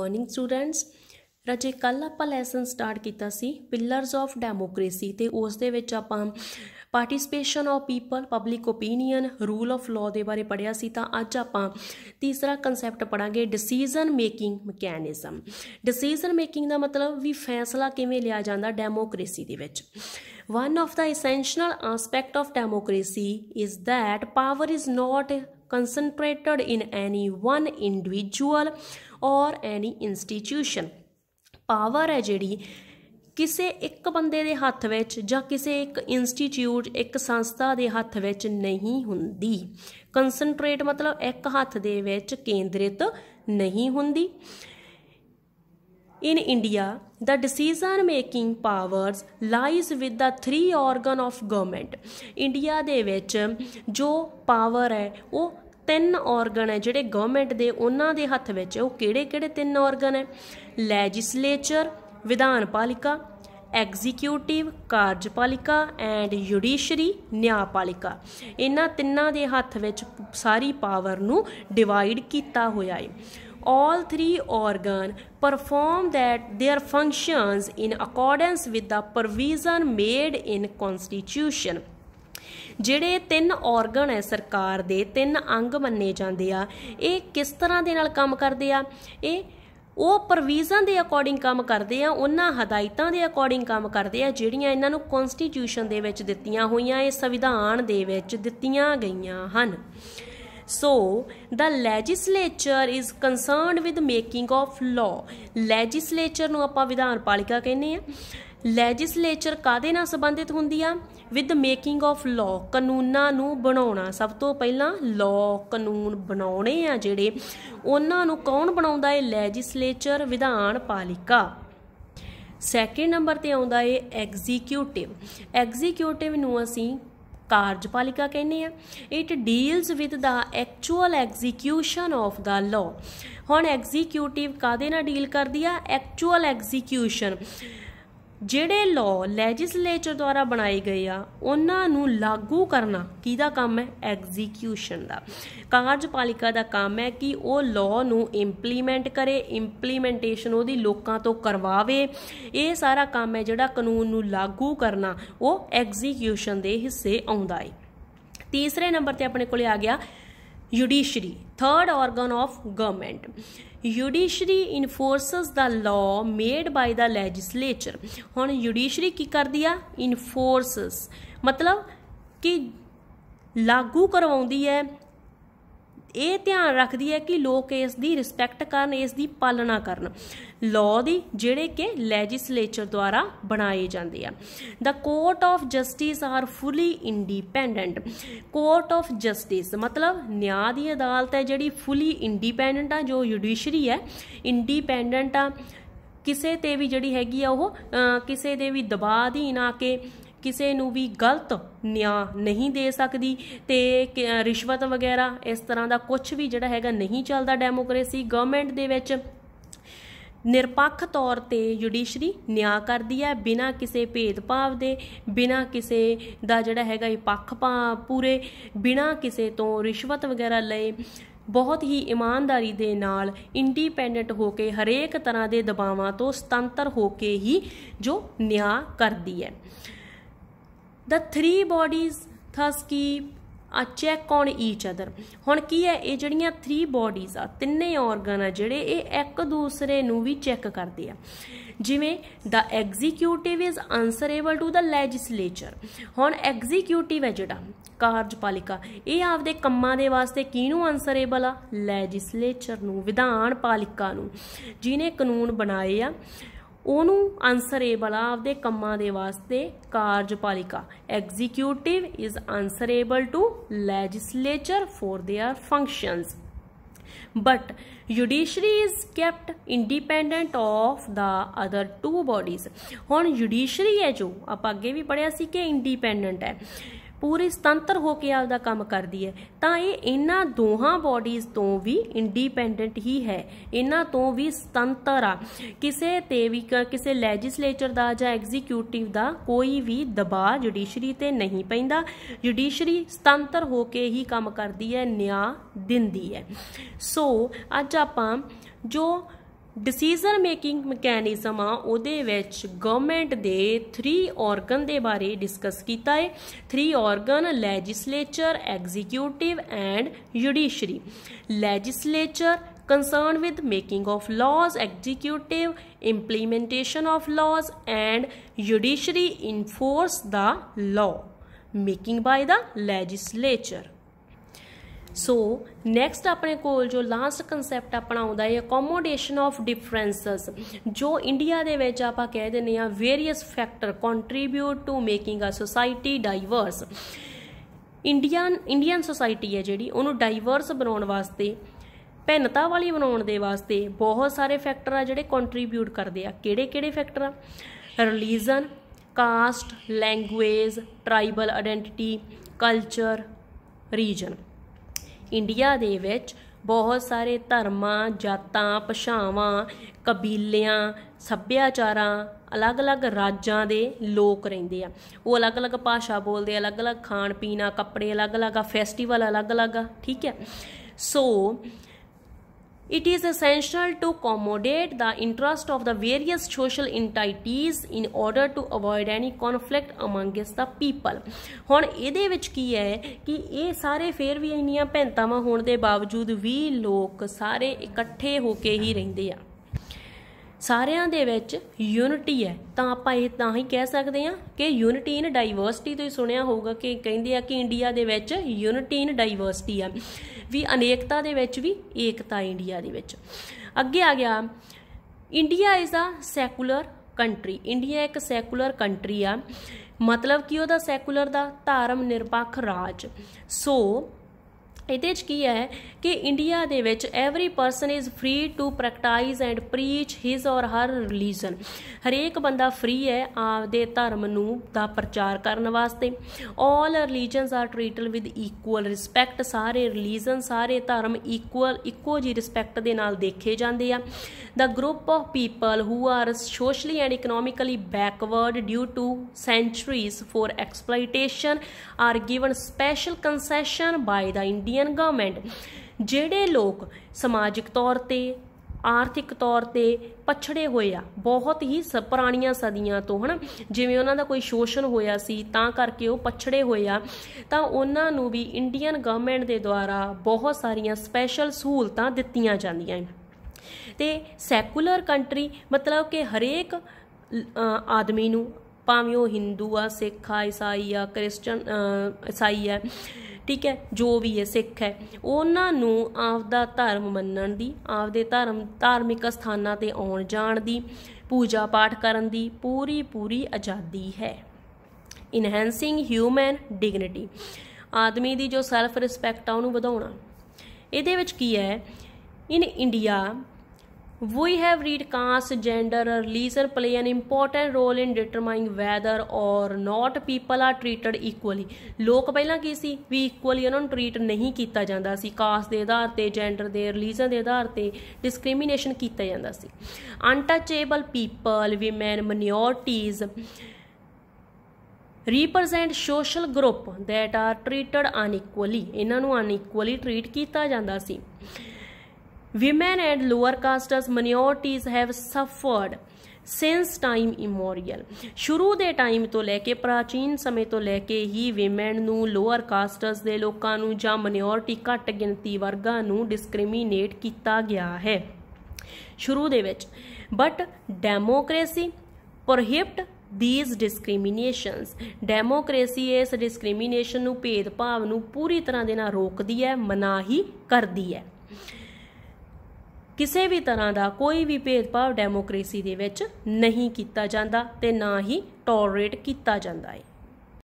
Morning students ਰਾਜੇ ਕੱਲ ਆਪਾਂ ਲੈਸਨ ਸਟਾਰਟ ਕੀਤਾ ਸੀ ਪਿਲਰਸ ਆਫ ਡੈਮੋਕ੍ਰੇਸੀ ਤੇ ਉਸ ਦੇ ਵਿੱਚ ਆਪਾਂ participation of people public opinion rule of law ਦੇ ਬਾਰੇ ਪੜਿਆ ਸੀ ਤਾਂ ਅੱਜ ਆਪਾਂ ਤੀਸਰਾ ਕਨਸੈਪਟ ਪੜਾਂਗੇ decision making mechanism decision making ਦਾ ਮਤਲਬ ਵੀ ਫੈਸਲਾ ਕਿਵੇਂ ਲਿਆ ਜਾਂਦਾ ਡੈਮੋਕ੍ਰੇਸੀ ਦੇ ਵਿੱਚ one of the essential aspect of democracy is that power is not concentrated in any one individual or any institution power ਹੈ ਜਿਹੜੀ ਕਿਸੇ ਇੱਕ ਬੰਦੇ ਦੇ ਹੱਥ ਵਿੱਚ ਜਾਂ ਕਿਸੇ ਇੱਕ ਇੰਸਟੀਚਿਊਟ ਇੱਕ ਸੰਸਥਾ ਦੇ ਹੱਥ ਵਿੱਚ ਨਹੀਂ ਹੁੰਦੀ ਕਨਸੈਂਟਰੇਟ ਮਤਲਬ ਇੱਕ ਹੱਥ ਦੇ ਵਿੱਚ ਕੇਂਦਰਿਤ ਨਹੀਂ ਹੁੰਦੀ In India, the decision making powers lies with the three organ of government. India ਦੇ ਵਿੱਚ ਜੋ ਪਾਵਰ ਹੈ ਉਹ ਤਿੰਨ ਆਰਗਨ ਹੈ ਜਿਹੜੇ ਗਵਰਨਮੈਂਟ ਦੇ ਉਹਨਾਂ ਦੇ ਹੱਥ ਵਿੱਚ ਉਹ ਕਿਹੜੇ-ਕਿਹੜੇ ਤਿੰਨ ਆਰਗਨ ਹੈ ਲੈਜਿਸਲੇਚਰ ਵਿਧਾਨ ਪਾਲਿਕਾ ਐਗਜ਼ੀਕਿਊਟਿਵ ਕਾਰਜਪਾਲਿਕਾ ਐਂਡ ਜੁਡੀਸ਼ਰੀ ਨਿਆਂਪਾਲਿਕਾ ਇਹਨਾਂ ਤਿੰਨਾਂ ਦੇ ਹੱਥ ਵਿੱਚ ਸਾਰੀ ਪਾਵਰ ਨੂੰ ਡਿਵਾਈਡ ਕੀਤਾ ਹੋਇਆ ਹੈ all three organ perform that their functions in accordance with the provision made in constitution ਜਿਹੜੇ ਤਿੰਨ ਆਰਗਨ ਹੈ ਸਰਕਾਰ ਦੇ ਤਿੰਨ ਅੰਗ ਮੰਨੇ ਜਾਂਦੇ ਆ ਇਹ ਕਿਸ ਤਰ੍ਹਾਂ ਦੇ ਨਾਲ ਕੰਮ ਕਰਦੇ ਆ ਇਹ ਉਹ ਪ੍ਰੋਵੀਜ਼ਨ ਦੇ ਅਕੋਰਡਿੰਗ ਕੰਮ ਕਰਦੇ ਆ ਉਹਨਾਂ ਹਦਾਇਤਾਂ ਦੇ ਅਕੋਰਡਿੰਗ ਕੰਮ ਕਰਦੇ ਆ ਜਿਹੜੀਆਂ ਇਹਨਾਂ ਨੂੰ ਕਨਸਟੀਟਿਊਸ਼ਨ ਦੇ ਵਿੱਚ ਦਿੱਤੀਆਂ ਹੋਈਆਂ ਇਹ ਸੰਵਿਧਾਨ ਦੇ ਵਿੱਚ ਦਿੱਤੀਆਂ ਗਈਆਂ ਹਨ So, the legislature is concerned with making of law. Legislature ਨੂੰ ਆਪਾਂ ਵਿਧਾਨ ਪਾਲਿਕਾ ਕਹਿੰਦੇ ਆ ਲੈਜਿਸਲੇਚਰ ਕਾਦੇ ਨਾਲ ਸੰਬੰਧਿਤ ਹੁੰਦੀ ਆ ਵਿਦ ਮੇਕਿੰਗ ਆਫ ਲਾ ਕਾਨੂੰਨਾਂ ਨੂੰ ਬਣਾਉਣਾ ਸਭ ਤੋਂ ਪਹਿਲਾਂ ਲਾ ਕਾਨੂੰਨ ਬਣਾਉਣੇ ਆ ਜਿਹੜੇ ਉਹਨਾਂ ਨੂੰ ਕੌਣ ਬਣਾਉਂਦਾ ਹੈ ਲੈਜਿਸਲੇਚਰ ਵਿਧਾਨ ਪਾਲਿਕਾ ਸੈਕਿੰਡ ਨੰਬਰ ਤੇ ਆਉਂਦਾ ਹੈ ਐਗਜ਼ੀਕਿਊਟਿਵ ਐਗਜ਼ੀਕਿਊਟਿਵ ਨੂੰ ਅਸੀਂ ਕਾਰਜਪਾਲਿਕਾ ਕਹਿੰਦੇ ਆ it deals with the actual execution of the law ਹੁਣ ਐਗਜ਼ੀਕਿਊਟਿਵ ਕਾਦੇ ਨਾਲ ਡੀਲ ਕਰਦੀ ਆ ਐਕਚੁਅਲ ਐਗਜ਼ੀਕਿਊਸ਼ਨ ਜਿਹੜੇ ਲਾਅ ਲੈਜਿਸਲੇਚਰ ਦੁਆਰਾ ਬਣਾਏ ਗਏ ਆ ਉਹਨਾਂ ਨੂੰ ਲਾਗੂ ਕਰਨਾ ਕਿਹਦਾ ਕੰਮ ਹੈ ਐਗਜ਼ੀਕਿਊਸ਼ਨ ਦਾ ਕਾਰਜਪਾਲਿਕਾ ਦਾ ਕੰਮ ਹੈ ਕਿ ਉਹ ਲਾਅ ਨੂੰ ਇੰਪਲੀਮੈਂਟ ਕਰੇ ਇੰਪਲੀਮੈਂਟੇਸ਼ਨ ਉਹਦੀ ਲੋਕਾਂ ਤੋਂ ਕਰਵਾਵੇ ਇਹ ਸਾਰਾ ਕੰਮ ਹੈ ਜਿਹੜਾ ਕਾਨੂੰਨ ਨੂੰ ਲਾਗੂ ਕਰਨਾ ਉਹ ਐਗਜ਼ੀਕਿਊਸ਼ਨ ਦੇ ਹਿੱਸੇ ਆਉਂਦਾ ਹੈ ਤੀਸਰੇ ਨੰਬਰ ਤੇ ਆਪਣੇ ਕੋਲੇ ਆ ਗਿਆ judiciary third organ of government judiciary enforces the law made by the legislature ਹੁਣ ਜੁਡੀਸ਼ਰੀ ਕੀ ਕਰਦੀ ਆ ਇਨਫੋਰਸਸ ਮਤਲਬ ਕਿ ਲਾਗੂ ਕਰਵਾਉਂਦੀ ਹੈ ਇਹ ਧਿਆਨ ਰੱਖਦੀ ਹੈ ਕਿ ਲੋਕ ਇਸ ਦੀ ਰਿਸਪੈਕਟ ਕਰਨ ਇਸ ਦੀ ਪਾਲਣਾ ਕਰਨ ਲਾਅ ਦੀ ਜਿਹੜੇ ਕਿ ਲੈਜਿਸਲੇਚਰ ਦੁਆਰਾ ਬਣਾਏ ਜਾਂਦੇ ਆ the court of justice are fully independent court of justice ਮਤਲਬ ਨਿਆਂ ਦੀ ਅਦਾਲਤ ਹੈ ਜਿਹੜੀ ਫੁੱਲੀ ਇੰਡੀਪੈਂਡੈਂਟ ਆ ਜੋ ਜੁਡੀਸ਼ਰੀ ਹੈ ਇੰਡੀਪੈਂਡੈਂਟ ਆ ਕਿਸੇ ਤੇ ਵੀ ਜਿਹੜੀ ਹੈਗੀ ਆ ਉਹ ਕਿਸੇ ਦੇ ਵੀ ਦਬਾਅ ਦੀ ਨਾ ਕੇ ਕਿਸੇ ਨੂੰ ਵੀ ਗਲਤ ਨਿਆਂ ਨਹੀਂ ਦੇ ਸਕਦੀ ਤੇ ਰਿਸ਼ਵਤ ਵਗੈਰਾ ਇਸ ਤਰ੍ਹਾਂ ਦਾ ਕੁਝ ਵੀ ਜਿਹੜਾ ਹੈਗਾ ਨਹੀਂ ਚੱਲਦਾ ਡੈਮੋਕ੍ਰੇਸੀ ਗਵਰਨਮੈਂਟ ਦੇ ਵਿੱਚ ਨਿਰਪੱਖ ਤੌਰ ਤੇ ਜੁਡੀਸ਼ਰੀ ਨਿਆਂ ਕਰਦੀ ਹੈ ਬਿਨਾਂ ਕਿਸੇ ਭੇਦਭਾਵ ਦੇ ਬਿਨਾਂ ਕਿਸੇ ਦਾ ਜਿਹੜਾ ਹੈਗਾ ਇਹ ਪੱਖ ਪੂਰੇ ਬਿਨਾਂ ਕਿਸੇ ਤੋਂ ਰਿਸ਼ਵਤ ਵਗੈਰਾ ਲਏ ਬਹੁਤ ਹੀ ਇਮਾਨਦਾਰੀ ਦੇ ਨਾਲ ਇੰਡੀਪੈਂਡੈਂਟ ਹੋ ਕੇ ਹਰੇਕ ਤਰ੍ਹਾਂ ਦੇ ਦਬਾਵਾਂ ਤੋਂ ਸੁਤੰਤਰ ਹੋ ਕੇ ਹੀ ਜੋ ਨਿਆਂ ਕਰਦੀ ਹੈ the three bodies thus keep a check on each other ਹੁਣ ਕੀ ਹੈ ਇਹ ਜਿਹੜੀਆਂ ਥਰੀ ਬਾਡੀਜ਼ ਆ ਤਿੰਨੇ ਆਰਗਨ ਆ ਜਿਹੜੇ ਇਹ ਇੱਕ ਦੂਸਰੇ ਨੂੰ ਵੀ ਚੈੱਕ ਕਰਦੇ ਆ ਜਿਵੇਂ the executive is answerable to the legislature ਹੁਣ ਐਗਜ਼ੀਕਿਊਟਿਵ ਹੈ ਜਿਹੜਾ ਕਾਰਜਪਾਲਿਕਾ ਇਹ ਆਪਦੇ ਕੰਮਾਂ ਦੇ ਵਾਸਤੇ ਕਿਹਨੂੰ ਆਨਸਰੇਬਲ ਆ ਲੈਜਿਸਲੇਚਰ ਨੂੰ ਵਿਧਾਨ ਪਾਲਿਕਾ ਨੂੰ ਜਿਨੇ ਕਾਨੂੰਨ ਬਣਾਏ ਆ ਉਹਨੂੰ ਅਨਸਰੇਬਲ ਆ ਆਪਦੇ ਕੰਮਾਂ ਦੇ ਵਾਸਤੇ ਕਾਰਜਪਾਲਿਕਾ executive is answerable to legislature for their functions but judiciary is kept independent of the other two bodies ਹੁਣ ਜੁਡੀਸ਼ਰੀ ਹੈ ਜੋ ਆਪਾਂ ਅੱਗੇ ਵੀ ਪੜਿਆ ਸੀ ਕਿ ਇੰਡੀਪੈਂਡੈਂਟ ਹੈ ਪੂਰੀ ਸੁਤੰਤਰ ਹੋ ਕੇ ਆਪਦਾ ਕੰਮ ਕਰਦੀ ਹੈ ਤਾਂ ਇਹ ਇਹਨਾਂ ਦੋਹਾਂ ਬਾਡੀਜ਼ ਤੋਂ ਵੀ ਇੰਡੀਪੈਂਡੈਂਟ ਹੀ ਹੈ ਇਹਨਾਂ ਤੋਂ ਵੀ ਸੁਤੰਤਰ ਆ ਕਿਸੇ ਤੇ ਵੀ ਕਿਸੇ ਲੈਜਿਸਲੇਚਰ ਦਾ ਜਾਂ ਐਗਜ਼ੀਕਿਊਟਿਵ ਦਾ ਕੋਈ ਵੀ ਦਬਾਅ ਜੁਡੀਸ਼ਰੀ ਤੇ ਨਹੀਂ ਪੈਂਦਾ ਜੁਡੀਸ਼ਰੀ ਸੁਤੰਤਰ ਹੋ ਕੇ ਹੀ ਕੰਮ ਕਰਦੀ ਹੈ ਨਿਆਂ ਦਿੰਦੀ ਹੈ ਸੋ ਅੱਜ ਆਪਾਂ ਜੋ ਡਿਸੀਜਨ ਮੇਕਿੰਗ ਮਕੈਨਿਜ਼ਮ ਆ ਉਹਦੇ ਵਿੱਚ ਗਵਰਨਮੈਂਟ ਦੇ 3 ਆਰਗਨ ਦੇ ਬਾਰੇ ਡਿਸਕਸ ਕੀਤਾ ਹੈ 3 organ legislature executive and judiciary legislature concern with making of laws executive implementation of laws and judiciary enforce the law making by the legislature so next ਆਪਣੇ ਕੋਲ ਜੋ ਲਾਸਟ ਕਨਸੈਪਟ ਆਪਣਾ ਆਉਂਦਾ ਹੈ ਅਕੋਮੋਡੇਸ਼ਨ ਆਫ ਡਿਫਰੈਂਸਸ ਜੋ India ਦੇ ਵਿੱਚ ਆਪਾਂ ਕਹਿ ਦਿੰਨੇ ਆ various factor contribute to making a society diverse Indian Indian society ਹੈ ਜਿਹੜੀ ਉਹਨੂੰ ਡਾਈਵਰਸ ਬਣਾਉਣ ਵਾਸਤੇ ਭਿੰਨਤਾ ਵਾਲੀ ਬਣਾਉਣ ਦੇ ਵਾਸਤੇ ਬਹੁਤ ਸਾਰੇ ਫੈਕਟਰ ਆ ਜਿਹੜੇ ਕੰਟਰੀਬਿਊਟ ਕਰਦੇ ਆ ਕਿਹੜੇ-ਕਿਹੜੇ ਫੈਕਟਰ ਆ religion caste language tribal identity culture region India ਦੇ ਵਿੱਚ ਬਹੁਤ ਸਾਰੇ ਧਰਮਾਂ ਜਾਤਾਂ ਪਛਾਵਾਂ ਕਬੀਲਿਆਂ ਸੱਭਿਆਚਾਰਾਂ ਅਲੱਗ-ਅਲੱਗ ਰਾਜਾਂ ਦੇ ਲੋਕ ਰਹਿੰਦੇ ਆ ਉਹ ਅਲੱਗ-ਅਲੱਗ ਭਾਸ਼ਾ ਬੋਲਦੇ ਆ ਅਲੱਗ-ਅਲੱਗ ਖਾਣ ਪੀਣਾ ਕੱਪੜੇ ਅਲੱਗ-ਅਲੱਗ ਆ ਫੈਸਟੀਵਲ ਅਲੱਗ-ਅਲੱਗ ਆ ਠੀਕ ਹੈ ਸੋ It is essential to accommodate the interest of the various social entities in order to avoid any conflict amongst the people. ਹੁਣ ਇਹਦੇ ਵਿੱਚ ਕੀ ਹੈ ਕਿ ਇਹ ਸਾਰੇ ਫੇਰ ਵੀ ਇੰਨੀਆਂ ਭੈਂਤਾਵਾਂ ਹੋਣ ਦੇ ਬਾਵਜੂਦ ਵੀ ਲੋਕ ਸਾਰੇ ਇਕੱਠੇ ਹੋ ਕੇ ਹੀ ਰਹਿੰਦੇ ਆ ਸਾਰਿਆਂ ਦੇ ਵਿੱਚ ਯੂਨਿਟੀ ਹੈ ਤਾਂ ਆਪਾਂ ਇਹ ਤਾਂ ਹੀ ਕਹਿ ਸਕਦੇ ਹਾਂ ਕਿ ਯੂਨਿਟੀ ਇਨ ਡਾਈਵਰਸਿਟੀ ਤੁਸੀਂ ਸੁਣਿਆ ਹੋਊਗਾ ਕਿ ਕਹਿੰਦੇ ਆ ਕਿ ਇੰਡੀਆ ਦੇ ਵਿੱਚ ਯੂਨਿਟੀ ਇਨ ਡਾਈਵਰਸਿਟੀ ਆ ਵੀ ਅਨੇਕਤਾ ਦੇ ਵਿੱਚ ਵੀ ਏਕਤਾ ਇੰਡੀਆ ਦੇ ਵਿੱਚ ਅੱਗੇ ਆ ਗਿਆ India is a secular country India ਇੱਕ ਸੈਕੂਲਰ ਕੰਟਰੀ ਆ ਮਤਲਬ ਕਿ ਉਹਦਾ ਸੈਕੂਲਰ ਦਾ ਧਾਰਮ ਨਿਰਪੱਖ ਰਾਜ ਸੋ ਇਹਦੇ 'ਚ ਕੀ ਹੈ ਕਿ ਇੰਡੀਆ ਦੇ ਵਿੱਚ every person is free to practise and preach his or her religion ਹਰੇਕ ਬੰਦਾ ਫ੍ਰੀ ਹੈ ਆਪਦੇ ਧਰਮ ਨੂੰ ਦਾ ਪ੍ਰਚਾਰ ਕਰਨ ਵਾਸਤੇ all religions are treated with equal respect ਸਾਰੇ ਰਿਲੀਜਨ ਸਾਰੇ ਧਰਮ ਇਕੁਅਲ ਇੱਕੋ ਜੀ ਰਿਸਪੈਕਟ ਦੇ ਨਾਲ ਦੇਖੇ ਜਾਂਦੇ ਆ the group of people who are socially and economically backward due to centuries for exploitation are given special concession by the India Indian government ਜਿਹੜੇ ਲੋਕ ਸਮਾਜਿਕ ਤੌਰ ਤੇ ਆਰਥਿਕ ਤੌਰ ਤੇ ਪਛੜੇ ਹੋਏ ਆ ਬਹੁਤ ਹੀ ਪੁਰਾਣੀਆਂ ਸਦੀਆਂ ਤੋਂ ਹਨ ਜਿਵੇਂ ਉਹਨਾਂ ਦਾ ਕੋਈ ਸ਼ੋਸ਼ਣ ਹੋਇਆ ਸੀ ਤਾਂ ਕਰਕੇ ਉਹ ਪਛੜੇ ਹੋਏ ਆ ਤਾਂ ਉਹਨਾਂ ਨੂੰ ਵੀ ਇੰਡੀਅਨ ਗਵਰਨਮੈਂਟ ਦੇ ਦੁਆਰਾ ਬਹੁਤ ਸਾਰੀਆਂ ਸਪੈਸ਼ਲ ਸਹੂਲਤਾਂ ਦਿੱਤੀਆਂ ਜਾਂਦੀਆਂ ਹਨ ਤੇ ਸੈਕੂਲਰ ਕੰਟਰੀ ਮਤਲਬ ਕਿ ਹਰੇਕ ਆਦਮੀ ਨੂੰ ਭਾਵੇਂ ਉਹ ਹਿੰਦੂ ਆ ਸਿੱਖ ਆ ਈਸਾਈ ਆ ਕ੍ਰਿਸਚਨ ਈਸਾਈ ਆ ਠੀਕ ਹੈ ਜੋ ਵੀ ਹੈ ਸਿੱਖ ਹੈ ਉਹਨਾਂ ਨੂੰ ਆਪਦਾ ਧਰਮ ਮੰਨਣ ਦੀ ਆਪਦੇ ਧਰਮ ਧਾਰਮਿਕ ਸਥਾਨਾਂ ਤੇ ਆਉਣ ਜਾਣ ਦੀ ਪੂਜਾ ਪਾਠ ਕਰਨ ਦੀ ਪੂਰੀ ਪੂਰੀ ਆਜ਼ਾਦੀ ਹੈ ਇਨਹੈਂਸਿੰਗ ਹਿਊਮਨ ਡਿਗਨਿਟੀ ਆਦਮੀ ਦੀ ਜੋ ਸੈਲਫ ਰਿਸਪੈਕਟ ਆ ਉਹਨੂੰ ਵਧਾਉਣਾ ਇਹਦੇ ਵਿੱਚ ਕੀ ਹੈ in India We have read caste, gender, religion play an important role in determining whether or not people are treated equally. ਲੋਕ ਪਹਿਲਾਂ ਕੀ ਸੀ ਵੀ ਇਕੁਅਲੀ ਉਹਨਾਂ ਨੂੰ ਟ੍ਰੀਟ ਨਹੀਂ ਕੀਤਾ ਜਾਂਦਾ ਸੀ ਕਾਸਟ ਦੇ ਆਧਾਰ ਤੇ ਜੈਂਡਰ ਦੇ ਰਿਲੀਜਨ ਦੇ ਆਧਾਰ ਤੇ ਡਿਸਕ੍ਰਿਮੀਨੇਸ਼ਨ ਕੀਤਾ ਜਾਂਦਾ ਸੀ untouchable people women minorities represent social group that are treated unequally ਇਹਨਾਂ ਨੂੰ ਅਨਇਕੁਅਲੀ ਟ੍ਰੀਟ ਕੀਤਾ ਜਾਂਦਾ ਸੀ Women and lower castes minorities have suffered since time immemorial ਸ਼ੁਰੂ ਦੇ ਟਾਈਮ ਤੋਂ ਲੈ ਕੇ ਪ੍ਰਾਚੀਨ ਸਮੇਂ ਤੋਂ ਲੈ ਕੇ ਹੀ ਵਿਮਨ ਨੂੰ ਲੋਅਰ ਕਾਸਟਸ ਦੇ ਲੋਕਾਂ ਨੂੰ ਜਾਂ ਮਿਨੋਰਟੀ ਘੱਟ ਗਿਣਤੀ ਵਰਗਾਂ ਨੂੰ ਡਿਸਕ੍ਰਿਮੀਨੇਟ ਕੀਤਾ ਗਿਆ ਹੈ ਸ਼ੁਰੂ ਦੇ ਵਿੱਚ but democracy prohibit these discriminations democracy ਇਸ ਡਿਸਕ੍ਰਿਮੀਨੇਸ਼ਨ ਨੂੰ ਭੇਦਭਾਵ ਨੂੰ ਪੂਰੀ ਤਰ੍ਹਾਂ ਦੇ ਨਾਲ ਰੋਕਦੀ ਹੈ ਮਨਾਹੀ ਕਰਦੀ ਹੈ ਕਿਸੇ ਵੀ ਤਰ੍ਹਾਂ ਦਾ ਕੋਈ ਵੀ ਭੇਦਭਾਵ ਡੈਮੋਕ੍ਰੇਸੀ ਦੇ ਵਿੱਚ ਨਹੀਂ ਕੀਤਾ ਜਾਂਦਾ ਤੇ ਨਾ ਹੀ ਟੋਲਰੇਟ ਕੀਤਾ ਜਾਂਦਾ ਹੈ